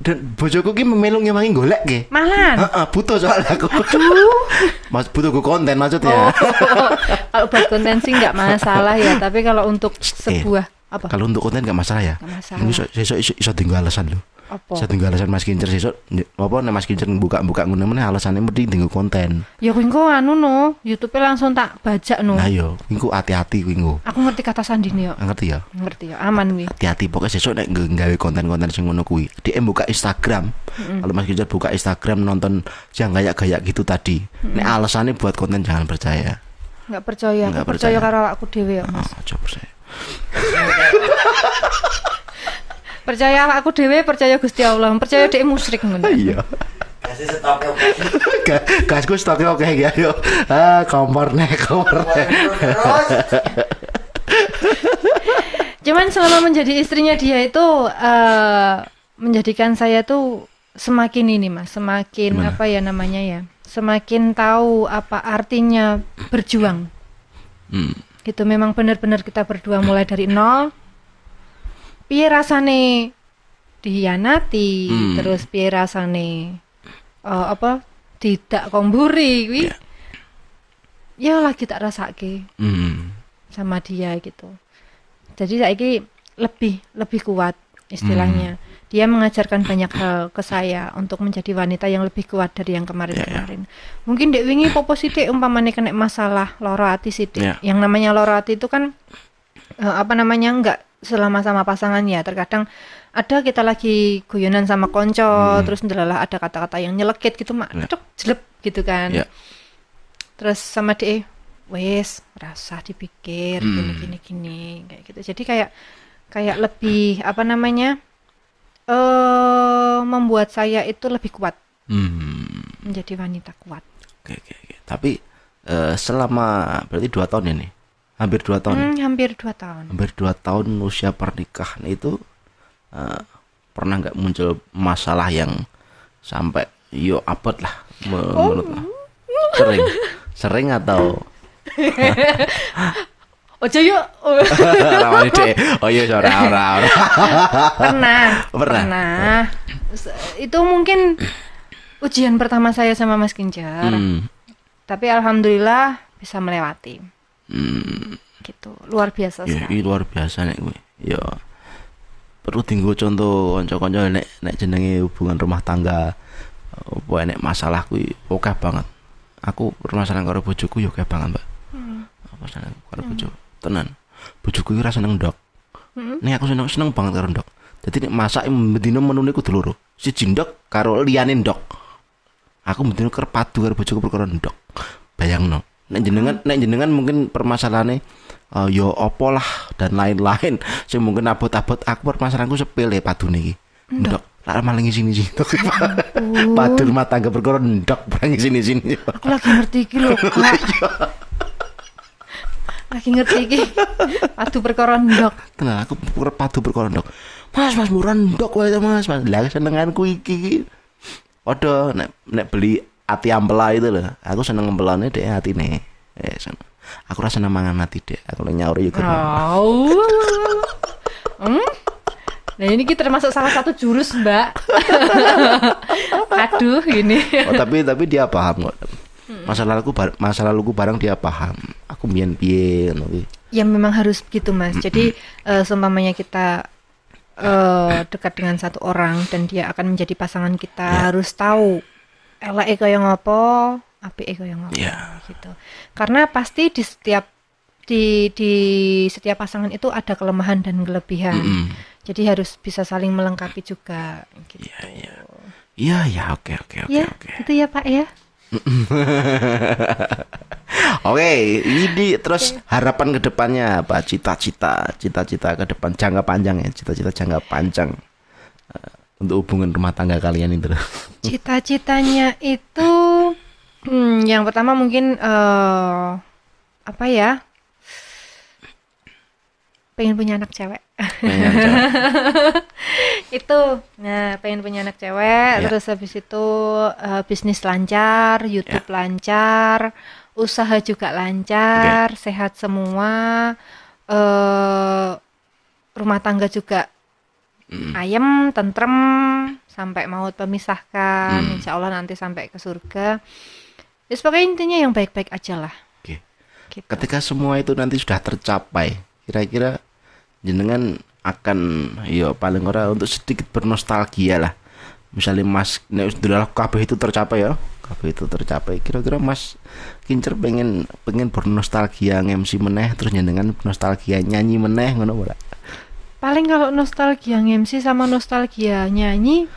Dan bojoku ki yang makin golek ge. Malahan. Heeh, uh butuh soalnya aku. Aduh. Mas butuh gue konten maksudnya. Oh, oh, oh. kalau buat konten sih nggak masalah ya, tapi kalau untuk eh, sebuah eh, apa? Kalau untuk konten nggak masalah ya. Nggak masalah. Ini iso iso, iso, iso alasan loh. Apa? Satu alasan Mas Kincer sesuk apa nek Mas Kincer buka-buka ngono meneh alasane mesti nggo konten. Ya kuwi engko anu no, YouTube langsung tak bajak no. Nah yo, iya, kuwi hati-hati kuwi engko. Aku ngerti kata sandine yo. Ngerti ya? Ngerti ya, aman kuwi. Hati-hati pokoknya sesuk nek nggawe konten-konten sing ngono kuwi. Dia buka Instagram. Mm -hmm. Kalau Mas Kincer buka Instagram nonton yang kayak-kayak gitu tadi. Mm -hmm. Nek alasannya buat konten jangan percaya. Enggak percaya, enggak percaya. percaya karo aku dhewe ya, Mas. Oh, coba percaya. *laughs* percaya aku dewe percaya Gusti Allah percaya dia musrik ngono iya kasih stoknya oke kasih stoknya oke ya yuk ah kompor nih kompor cuman selama menjadi istrinya dia itu uh, menjadikan saya tuh semakin ini mas semakin Gimana? apa ya namanya ya semakin tahu apa artinya berjuang hmm. Itu memang benar-benar kita berdua mulai dari nol piye rasane dihianati hmm. terus piye rasane uh, apa tidak komburi kuwi yeah. ya lagi tak rasake hmm. sama dia gitu jadi saiki lebih lebih kuat istilahnya hmm. dia mengajarkan banyak hal ke saya untuk menjadi wanita yang lebih kuat dari yang kemarin-kemarin yeah, ya. mungkin dek wingi popo sidik umpamane kena masalah loro ati yeah. yang namanya loro itu kan uh, apa namanya enggak selama sama pasangannya, terkadang ada kita lagi guyonan sama konco hmm. terus adalah ada kata-kata yang nyelekit gitu mak yeah. jelek gitu kan yeah. terus sama dia wes rasa dipikir hmm. gini gini gini kayak gitu jadi kayak kayak lebih apa namanya eh uh, membuat saya itu lebih kuat hmm. menjadi wanita kuat oke oke tapi uh, selama berarti dua tahun ini ya hampir dua tahun ya? hmm, hampir dua tahun hampir dua tahun usia pernikahan itu uh, pernah nggak muncul masalah yang sampai yo abot lah oh. menurut oh. sering sering atau *laughs* Ojo yuk. *laughs* Ramai deh. Oh iya, ora Pernah. Pernah. Pernah. Itu mungkin ujian pertama saya sama Mas Kinjar. Hmm. Tapi alhamdulillah bisa melewati. Gitu. Luar biasa ya, sekali. Iya, luar biasa nih gue Ya. Perlu dinggo contoh konco kanca nek nek jenenge hubungan rumah tangga apa nek masalah gue oke oh, banget. Aku permasalahan karo bojoku yo ya oke banget, Mbak. Hmm. Permasalahan karo hmm. bojo. Hmm. Tenan. Bojoku ora seneng ndok. Hmm. Nek aku seneng seneng banget karo ndok. Jadi nek masak mendino menu kudu loro. si jindok karo lianin ndok. Aku mendino kerpadu karo bojoku perkara ndok. Bayangno nek jenengan nek jenengan mungkin permasalahannya uh, eh, yo ya opo lah dan lain-lain *laughs* sing so, mungkin abot-abot aku permasalahanku sepele padune iki ndok lah malingi sini sini tuh *laughs* padur rumah tangga perkara ndok perang sini sini aku lagi ngerti iki lho *laughs* iya. lagi ngerti iki padu perkara ndok nah aku padu perkara ndok mas mas murah ndok wae mas mas lah senenganku iki odo nek nek beli hati ampela itu loh aku seneng nih deh hati nih eh seneng aku rasa seneng mangan hati deh aku nyauri juga hmm? Nah ini kita termasuk salah satu jurus mbak. *laughs* Aduh ini. Oh, tapi tapi dia paham kok. Hmm. Masa laluku masa laluku barang dia paham. Aku mien piye Ya memang harus gitu mas. Jadi uh, seumpamanya kita uh, dekat dengan satu orang dan dia akan menjadi pasangan kita ya. harus tahu elek kaya ngopo ego kaya ngopo yeah. gitu karena pasti di setiap di di setiap pasangan itu ada kelemahan dan kelebihan mm -hmm. jadi harus bisa saling melengkapi juga gitu iya, yeah, Iya, ya oke oke oke iya, oke itu ya pak ya *laughs* Oke, okay, ini terus okay. harapan kedepannya apa? Cita-cita, cita-cita ke depan jangka panjang ya, cita-cita jangka panjang untuk hubungan rumah tangga kalian itu? Cita-citanya itu hmm, yang pertama mungkin uh, apa ya? Pengen punya anak cewek. cewek. *laughs* itu nah pengen punya anak cewek yeah. terus habis itu uh, bisnis lancar, YouTube yeah. lancar, usaha juga lancar, okay. sehat semua. Uh, rumah tangga juga mm. ayem tentrem sampai maut pemisahkan mm. insya Allah nanti sampai ke surga ya pokoknya intinya yang baik-baik aja lah okay. gitu. ketika semua itu nanti sudah tercapai kira-kira jenengan akan yo ya, paling ora untuk sedikit bernostalgia lah misalnya mas nek nah, kabeh itu tercapai ya kabeh itu tercapai kira-kira mas kincer pengen pengen bernostalgia ngemsi meneh terus jenengan bernostalgia nyanyi meneh ngono boleh paling kalau nostalgia MC sama nostalgia nyanyi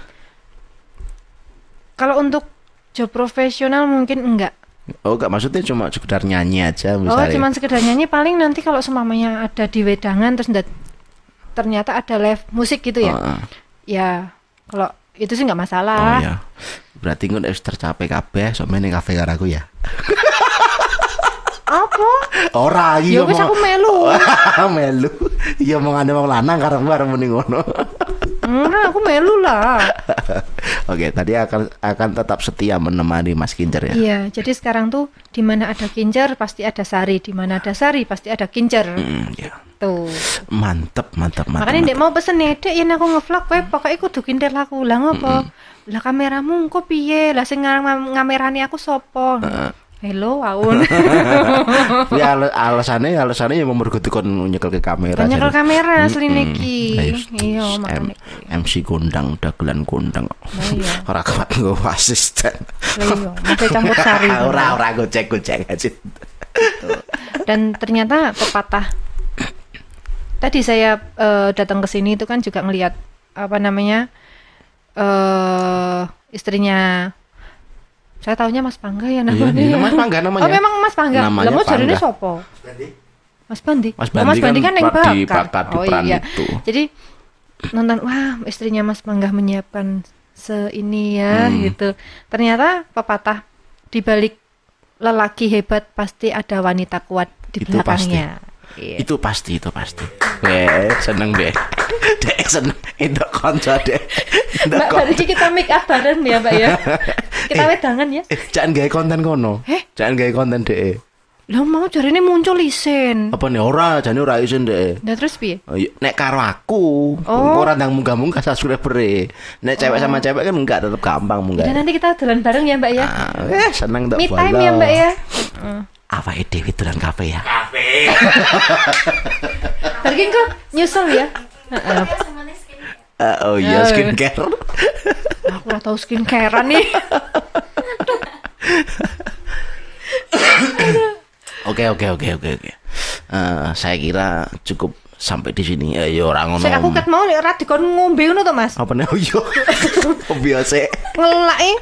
kalau untuk job profesional mungkin enggak Oh enggak maksudnya cuma sekedar nyanyi aja oh, misalnya. Oh cuma sekedar nyanyi paling nanti kalau semuanya ada di wedangan terus ternyata ada live musik gitu ya. Uh, Ya kalau itu sih nggak masalah. Oh ya. Berarti nggak harus tercapai kabeh sampe ini kafe karaku ya. *laughs* *laughs* Ora iya. Ya wis aku melu. *laughs* melu. Iya mau ngandel mau lanang bareng-bareng mending ngono. Ora aku melu lah. *laughs* Oke, tadi akan akan tetap setia menemani Mas Kincer ya. Iya, jadi sekarang tuh di mana ada Kincer pasti ada Sari, di mana ada Sari pasti ada Kincer. Mm, iya. Tuh. Mantep, mantep, mantep. Makanya Dek mau pesen nih, Dek yen aku ngevlog kowe pokoknya kudu Kincer laku. Lah ngopo? Mm -mm. Lah kameramu engko piye? Lah sing ngamerani aku sopo? Uh. Hello, Aun al alasannya alasannya yang memberkutu kon nyekel ke kamera. Nyekel kamera asli niki. Iya, iya makane. MC gondang dagelan gondang. Iya. *laughs* Ora kuat nggo asisten. Iya, orang campur sari. *laughs* Ora ora gocek-gocek aja. Dan ternyata pepatah tadi saya uh, datang ke sini itu kan juga ngelihat apa namanya uh, istrinya saya tahunya Mas Pangga ya iya, namanya. Iya, iya. Mas Pangga namanya. Oh, memang Mas Pangga. Namanya Lemu jarine sapa? Mas Bandi. Mas Bandi, oh, Mas Bandi kan, kan yang bakar. Di, oh iya. Itu. Jadi nonton wah istrinya Mas Pangga menyiapkan seini ya hmm. gitu. Ternyata pepatah di balik lelaki hebat pasti ada wanita kuat di itu belakangnya. Pasti. Iya. Itu pasti, itu pasti. Weh, seneng deh. *laughs* Dek seneng itu konco deh. Mbak hari ini kita make up bareng ya, Mbak ya. *laughs* Kita eh, wedangan ya. Eh, jangan gawe konten kono. Eh? Jangan gawe konten deh. lo mau cari ini muncul isin. Apa nih ora, jane ora isin deh. Nah terus bi oh, iya. Nek karo aku, oh. ora ndang munggah-munggah subscriber e. Nek cewek oh. sama cewek kan enggak tetap gampang munggah. Dan nanti kita jalan bareng ya, Mbak ya. Ah, eh, seneng tak Me time ya, Mbak ya. *laughs* apa Dewi dan kafe ya? Kafe. Terkin kok nyusul ya? Uh, oh iya skincare. Aku nggak tahu skincare nih. Oke oke oke oke oke. Eh, saya kira cukup sampai di sini ya eh, orang ngono. Saya aku ket mau ora dikon ngombe ngono to Mas. Apa nih oh, iya. *laughs* Biasa. Ngelaki. E.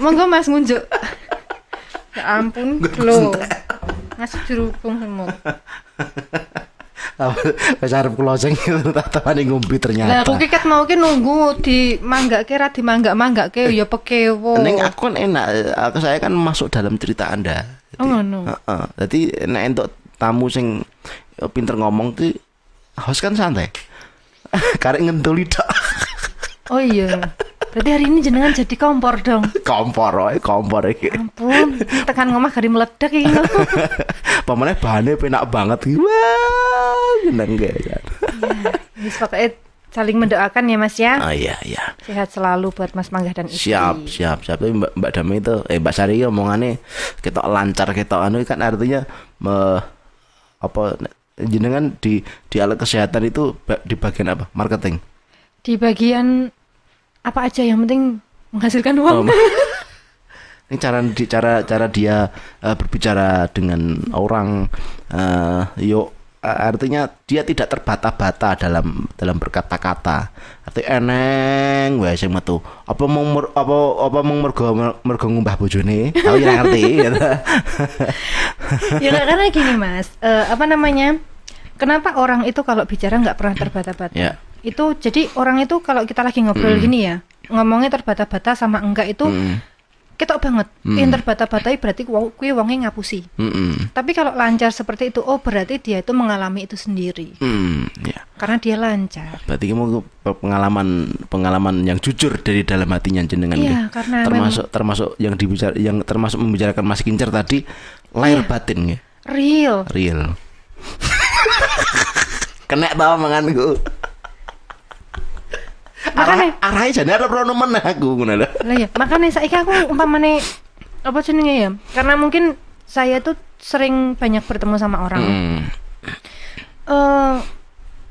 Monggo Mas ngunjuk. Ya ampun, lho ngasih jerukung semua wis arep kula sing tatawane ngombe ternyata. Lah aku ket mau ki nunggu di manggake ra di manggak-manggake ya pekewo. Ning aku kan enak, aku saya kan masuk dalam cerita Anda. Oh, Jadi, oh ngono. Heeh. Dadi nek entuk tamu sing eh, pinter ngomong ki host kan santai. *laughs* Karek ngentuli tok. oh iya. Berarti hari ini jenengan jadi kompor dong. *laughs* kompor, oi, kompor iki. Ampun, tekan ngomah gari meledak iki. *laughs* Pamane bahane penak banget iki. Wah, jeneng kan. Gitu. Iya, wis pokoke saling mendoakan ya Mas ya. Oh iya iya. Sehat selalu buat Mas Mangga dan istri. Siap siap siap. Tapi Mbak Mbak Dami itu eh Mbak Sari omongannya kita lancar kita anu kan artinya me, apa jenengan di di alat kesehatan itu di bagian apa? Marketing. Di bagian apa aja yang penting menghasilkan uang. Um, *laughs* ini cara cara cara dia uh, berbicara dengan orang uh, yuk eh, artinya dia tidak terbata-bata dalam dalam berkata-kata. Arti eneng wae sing metu. Apa mau mer, apa apa mau mergo mergo ngumbah bojone? Tahu *laughs* gitu. *laughs* ya ngerti gitu. ya karena gini Mas, uh, apa namanya? Kenapa orang itu kalau bicara nggak pernah terbata-bata? Yeah itu jadi orang itu kalau kita lagi ngobrol mm. gini ya ngomongnya terbata-bata sama enggak itu mm. ketok banget mm. yang terbata-batai berarti kue wongnya ngapusi mm. tapi kalau lancar seperti itu oh berarti dia itu mengalami itu sendiri mm. yeah. karena dia lancar berarti kamu pengalaman pengalaman yang jujur dari dalam hatinya jenengan yeah, gitu. karena termasuk memang, termasuk yang dibicar yang termasuk membicarakan Mas Kincer tadi lahir yeah. batin ya real real *laughs* kena bawa menganggu Makanya arahnya jadi ada rono aku ngono lho. Lah ya, makanya saiki aku umpamane apa jenenge ya? Karena mungkin saya tuh sering banyak bertemu sama orang. Hmm. Uh,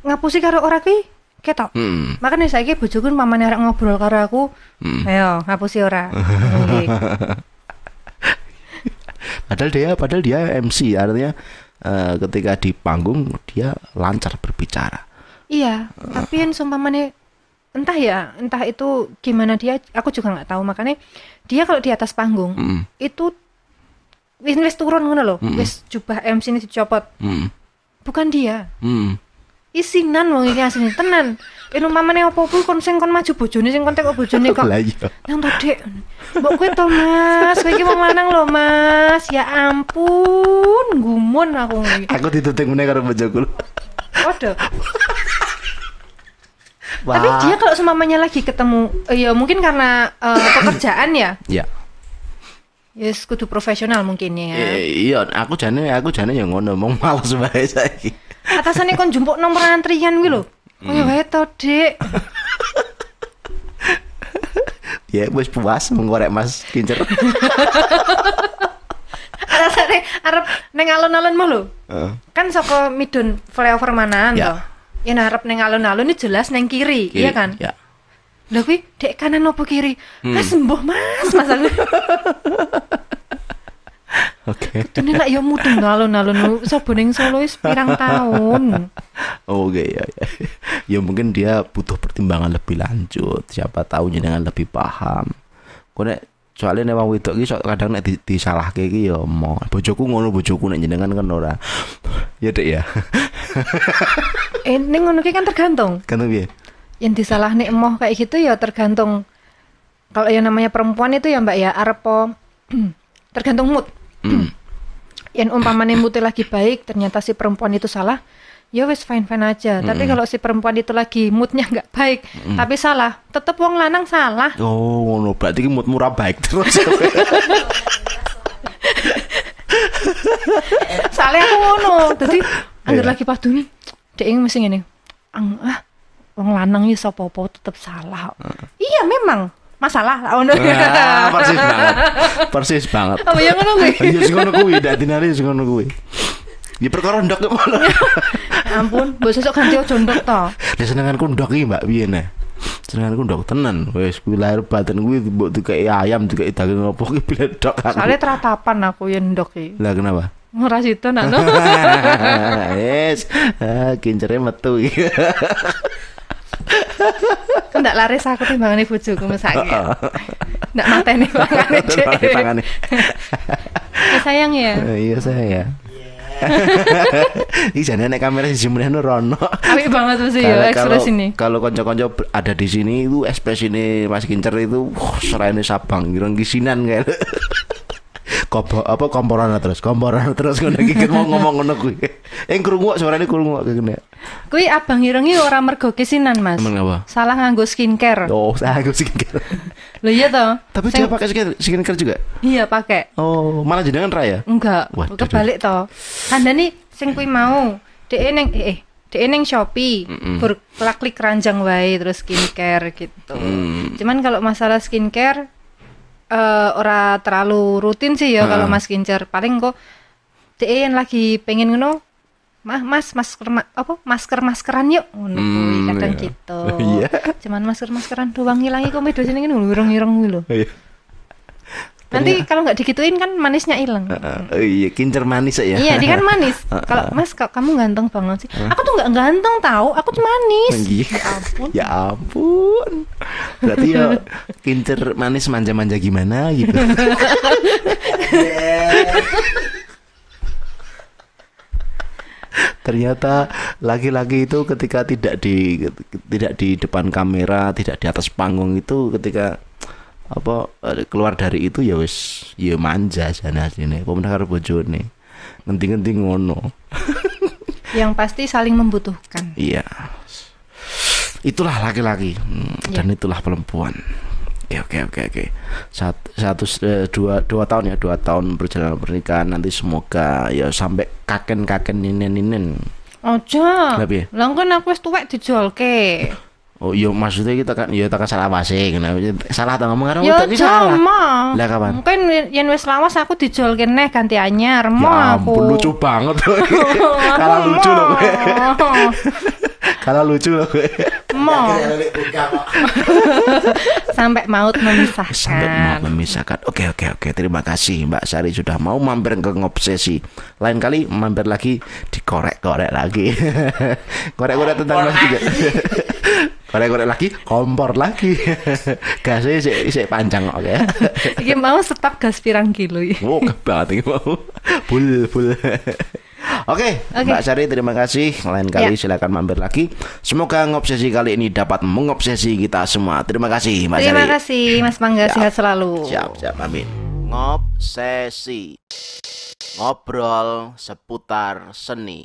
ngapusi karo orang ki ketok. Hmm. Makanya saya kayak bujukun mamane arek ngobrol karo aku, hmm. ayo ngapusi ora. *laughs* padahal dia padahal dia MC artinya uh, ketika di panggung dia lancar berbicara. Iya, tapi yang sumpah mana entah ya entah itu gimana dia aku juga nggak tahu makanya dia kalau di atas panggung mm itu wis turun ngono loh mm -hmm. wis jubah MC ini dicopot mm bukan dia mm -hmm. isinan wong iki asline tenan Eno mamane opo pun kon kon maju bojone sing kontek bojone kok. yang tadi Nang to, Mbok kowe to, Mas. Kowe iki wong lanang lho, Mas. Ya ampun, gumun aku. Aku ditutup negara karo bojoku. Waduh. Wow. Tapi dia kalau semamanya lagi ketemu, eh, ya mungkin karena uh, *coughs* pekerjaan ya. Iya. Yeah. Yes, kudu profesional mungkin ya. Eh, iya, aku jane aku jane yang ngono mau malas bae saiki. Atasane kon jumpuk nomor antrian kuwi lho. Hmm. Kowe wae to, Dik. *laughs* ya, wis puas menggorek Mas Kincer. *laughs* Atasane arep ning alun-alun mulu. Uh. Kan saka midun flyover manaan yeah. to ya narap neng alun-alun ini jelas neng kiri, kiri iya kan ya. Lah kuwi dek kanan opo kiri? Hmm. Mas sembuh Mas, Mas aku. *laughs* Oke. Okay. nih lah ya mudeng alun-alun sapa ning Solo wis pirang tahun. *laughs* Oh, oke okay, ya, ya. *laughs* Ya mungkin dia butuh pertimbangan lebih lanjut. Siapa tahu dengan lebih paham. Kone soalnya nek wong wedok iki kadang nek disalahke iki ya mau Bojoku ngono bojoku nek jenengan kan ora. ya dek ya. Ini *laughs* eh, ning ngono kan tergantung. Tergantung piye? Yang disalah nih emoh kayak gitu ya tergantung kalau yang namanya perempuan itu ya Mbak ya arepo *clears throat* tergantung mood. yang umpamanya moodnya lagi baik ternyata si perempuan itu salah ya wes fine fine aja. mm Tapi hmm. kalau si perempuan itu lagi moodnya *laughs* nggak baik, mm tapi salah, tetep wong lanang salah. Oh, ngono berarti mood murah baik terus. *laughs* Salah aku ngono. Jadi Angger yeah. lagi dia dek mesti ngene. Ang ah wong lanang ya sapa tetep salah. Uh. Iya memang masalah lah ngono. *laughs* persis banget. Persis banget. Apa oh, iya, yang ngono kuwi? Ya sing ngono kuwi, dak dinari sing ngono kuwi. Ya perkara ndak kok. *laughs* Ampun, mbok sesuk ganti aja ndak to. Ya senenganku ndak iki Mbak piye nah. Senenganku ndak tenan. Wis kuwi lahir batin kuwi mbok dikeki ayam, dikeki daging opo kuwi bledok aku. Soale teratapan aku yang ndok iki. Lah kenapa? Ora situ nak no. *laughs* Yes. Ah, Kincere metu. Ndak laris aku timbangane bojoku mesake. Oh, oh. *laughs* Ndak mateni *laughs* pangane dhek. pangane. Ya, sayang ya. Oh, iya sayang ya. iya jangan naik kamera siji meneh rono. tapi banget sih ya ini Kalau konco-konco ada di sini itu ekspresi ini Mas Kincer itu wah serane Sabang, kira gisinan kayak kobo apa komporan terus komporan terus *laughs* ngono iki mau ngomong ngono kuwi ing krungu suarane krungu kene kuwi abang irengi ora mergo kesinan mas salah nganggo skincare *laughs* oh salah nganggo skincare *laughs* lho iya toh tapi Sing... dia pakai skincare, skincare juga iya pakai oh mana jenengan raya enggak Waduh. kebalik toh nih, sing kuwi mau dhek neng eh, eh di neng Shopee mm -mm. klik ranjang wae terus skincare gitu. Mm. Cuman kalau masalah skincare uh, ora terlalu rutin sih ya uh. kalau Mas Kincer. Paling kok DE yang lagi pengen ngono mah mas masker ma apa masker maskeran yuk ngono hmm, kadang iya. gitu. *laughs* Iya. Cuman masker maskeran doang ngilangi komedo sini kan ngurung-ngurung lho. Iya. Nanti Ternyata. kalau nggak digituin kan manisnya hilang. Uh, uh, iya, kincer manis ya. Iya, dia kan manis. Uh, uh. Kalau Mas kalau kamu ganteng banget sih. Uh. Aku tuh nggak ganteng tahu, aku tuh manis. Oh, iya. ya ampun. Ya ampun. Berarti ya kincer manis manja-manja gimana gitu. *laughs* Ternyata laki-laki itu ketika tidak di tidak di depan kamera, tidak di atas panggung itu ketika apa eh, keluar dari itu ya wis ya manja sana sini pemenang karo bojone ngendi-ngendi ngono *laughs* yang pasti saling membutuhkan iya itulah laki-laki hmm, iya. dan itulah perempuan oke oke oke oke satu, satu eh, dua dua tahun ya dua tahun berjalan pernikahan nanti semoga ya sampai kaken kaken ninen ninen Ojo, tapi ya. langgan aku es tuwek ke. Oh iya maksudnya kita kan iya tak kan salah sih kena gitu. salah tak ngomong karo utek salah. Lah kapan? Mungkin yen wis lawas aku dijual kene ganti anyar mo ya, aku. lucu banget *laughs* Kalau lucu loh *laughs* Kalau lucu loh Mau. Mo. Ya, *laughs* sampai maut memisahkan. Sampai maut memisahkan. Oke oke oke terima kasih Mbak Sari sudah mau mampir ke ngobsesi. Lain kali mampir lagi dikorek-korek lagi. Korek-korek tentang lagi. Korek-korek lagi, kompor lagi. *laughs* Gasnya sih sih panjang oke. Okay. *laughs* mau setap gas pirang kilo ya. Wow, oh, kebat ini mau. full full *laughs* Oke, okay, okay. Mbak Sari terima kasih. Lain kali yeah. silakan mampir lagi. Semoga ngobsesi kali ini dapat mengobsesi kita semua. Terima kasih, Mbak terima Sari. Terima kasih, Mas Mangga. Siap. Sehat selalu. Siap, siap. Amin. Ngobsesi. Ngobrol seputar seni.